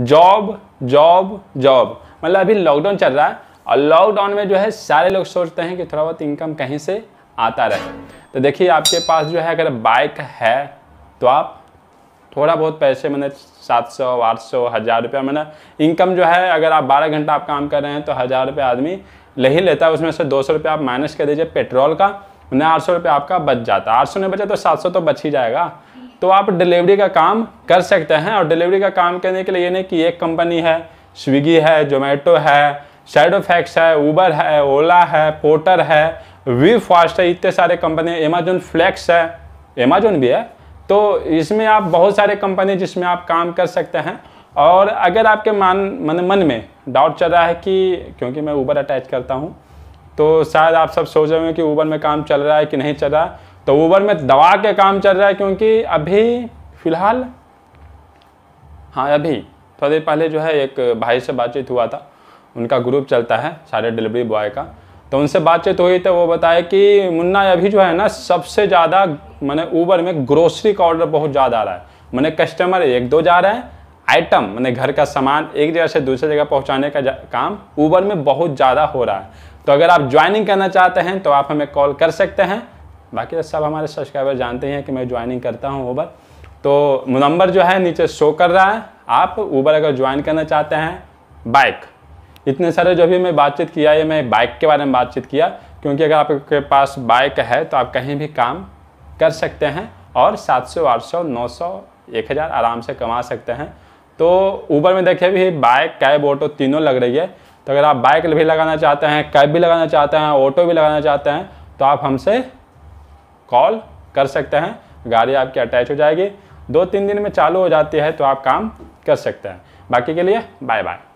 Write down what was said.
job job job मतलब अभी lockdown चल रहा है और लॉकडाउन में जो है सारे लोग सोचते हैं कि थोड़ा बहुत इनकम कहीं से आता रहे तो देखिए आपके पास जो है अगर बाइक है तो आप थोड़ा बहुत पैसे मैंने सात सौ आठ सौ हज़ार रुपया मैंने इनकम जो है अगर आप बारह घंटा आप काम कर रहे हैं तो हज़ार रुपये आदमी ले ही लेता है उसमें से दो सौ रुपया आप माइनस कर दीजिए पेट्रोल का उन्हें आठ सौ आपका बच जाता है आठ सौ नहीं बचा तो सात सौ तो बच ही जाएगा तो आप डिलीवरी का काम कर सकते हैं और डिलीवरी का काम करने के लिए ये नहीं कि एक कंपनी है स्विगी है जोमेटो है सैडोफैक्स है ऊबर है ओला है पोटर है वी फास्ट है इतने सारे कंपनी अमेजोन फ्लैक्स है अमेजोन भी है तो इसमें आप बहुत सारे कंपनी जिसमें आप काम कर सकते हैं और अगर आपके मान मन मन में डाउट चल रहा है कि क्योंकि मैं ऊबर अटैच करता हूँ तो शायद आप सब सोच रहे हो कि ऊबर में काम चल रहा है कि नहीं चल रहा है तो ऊबर में दवा के काम चल रहा है क्योंकि अभी फ़िलहाल हाँ अभी थोड़ी देर पहले जो है एक भाई से बातचीत हुआ था उनका ग्रुप चलता है सारे डिलीवरी बॉय का तो उनसे बातचीत हुई तो वो बताया कि मुन्ना अभी जो है ना सबसे ज़्यादा मैंने ऊबर में ग्रोसरी का ऑर्डर बहुत ज़्यादा आ रहा है मैंने कस्टमर एक दो जा रहे हैं आइटम मैंने घर का सामान एक जगह से दूसरे जगह पहुंचाने का काम ऊबर में बहुत ज़्यादा हो रहा है तो अगर आप ज्वाइनिंग करना चाहते हैं तो आप हमें कॉल कर सकते हैं बाकी तो सब हमारे सब्सक्राइबर जानते हैं कि मैं ज्वाइनिंग करता हूँ ऊबर तो नंबर जो है नीचे शो कर रहा है आप ऊबर अगर ज्वाइन करना चाहते हैं बाइक इतने सारे जो भी मैं बातचीत किया ये मैं बाइक के बारे में बातचीत किया क्योंकि अगर आपके पास बाइक है तो आप कहीं भी काम कर सकते हैं और 700, 800, 900, 1000 आराम से कमा सकते हैं तो ऊबर में देखिए भी बाइक कैब ऑटो तीनों लग रही है तो अगर आप बाइक भी लगाना चाहते हैं कैब भी लगाना चाहते हैं ऑटो भी लगाना चाहते हैं तो आप हमसे कॉल कर सकते हैं गाड़ी आपकी अटैच हो जाएगी दो तीन दिन में चालू हो जाती है तो आप काम कर सकते हैं बाकी के लिए बाय बाय